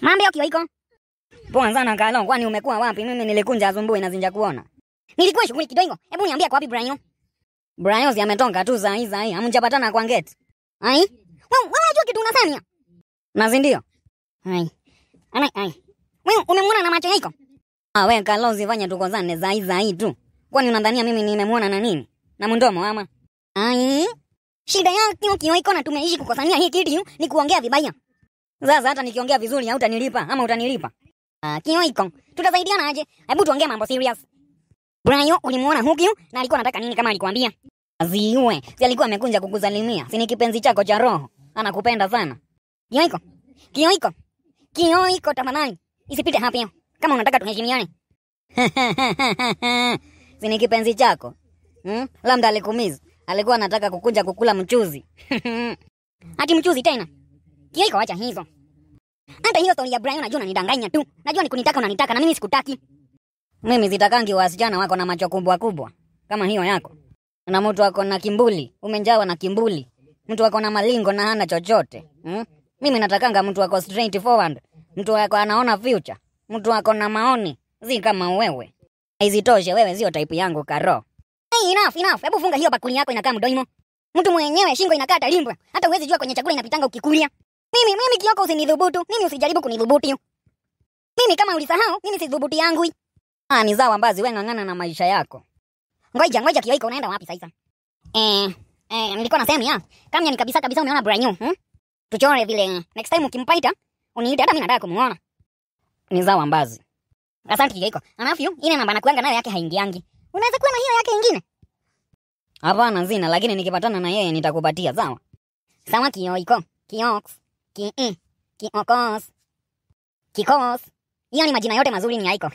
Mambo kio iko. Poa sana Kalongo, kwani umekuwa wapi? Mimi nilikunja zumbui na zinja kuona. Nilikuwa shughuli kidogo. Hebu niambia kwa wapi Brian? Brian si ametoka tu za hizi hii. Hamjapatana kwa ngeti. Ai? Wewe wewe unajua kitu unasema? Na zindio. Ai. Ana ai. Wewe umemwona na macho yako? Ah, wewe Kalonzo fanya tu kwanza za hizi hii tu. Kwani unadhania mimi nimemwona na nini? Na mdomo ama? Ai. Shida yako kio iko na tumeishi kukosania hii kitu ni kuongea vibaya. Sasa hata nikiongea vizuri au utanilipa ama utanilipa? Uh, ah, Kioiko, tutasaidiana aje? Hebu tuongee mambo serious. Brayo, ulimuona Hugyu na alikuwa anataka nini kama alikwambia? Aziue. si alikuwa amekunja kukuzalimia. si ni kipenzi chako cha roho. Anakupenda sana. Kioiko, Kioiko, Kioiko tafadhali, isipite hapo hiyo. Kama unataka tuheshimiane. si ni kipenzi chako. Hmm? Labda alikumiza. Alikuwa anataka kukunja kukula mchuzi. Ati mchuzi tena? iko acha hizo. Hata hiyo story ya Brian unajua unanidanganya tu. Najua ni kunitaka unanitaka na mimi sikutaki. Mimi zitakangi wasichana wako na macho kubwa kubwa kama hiyo yako. Na mtu wako na kimbuli, umenjawa na kimbuli. Mtu wako na malingo na hana chochote. Hmm? Mimi natakanga mtu wako straight forward. Mtu wako anaona future. Mtu wako na maoni, si kama wewe. Haizitoshe wewe sio type yangu karo. Hey, enough, enough. Hebu funga hiyo bakuli yako inakaa mdomo. Mtu mwenyewe shingo inakata limbwa. Hata uwezi jua kwenye chakula inapitanga ukikulia. Mimi mimi Kioko, usinidhubutu mimi, usijaribu kunidhubuti mimi. Kama ulisahau mimi sidhubuti yangu. Ah, ni zawa mbazi, wewe ng'ang'ana na maisha yako. Ngoja ngoja, kioko unaenda wapi sasa? Eh eh, nilikuwa nasema ya kama ni kabisa kabisa, umeona Branyu hmm? Tuchore vile eh, next time ukimpaita uniite, hata mimi nataka kumuona. Ni zawa mbazi. Asante kioko Alafu ile namba kuanga nayo yake haingiangi, unaweza kuwa na hiyo yake ingine? Hapana, zina, lakini nikipatana na yeye nitakupatia. Sawa sawa, kioko Kioks ki -i, mm, ki -okos, kikos. Hiyo ni majina yote mazuri ni aiko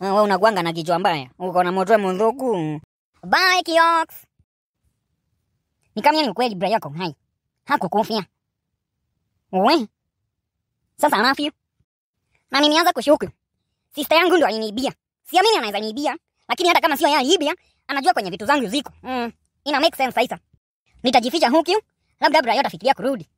we unagwanga na kichwa mbaya, uko na motwe mundhuku. Bye Kiox. Nikamia ni kweli bra yako hai. Hakukufia. Wewe. Sasa anafi. Na nimeanza kushuku. Sister yangu ndo aliniibia. Siamini anaweza niibia, lakini hata kama sio yeye aliibia, anajua kwenye vitu zangu ziko. Mm. Ina make sense sasa. Nitajificha huku labda labda yote afikiria kurudi.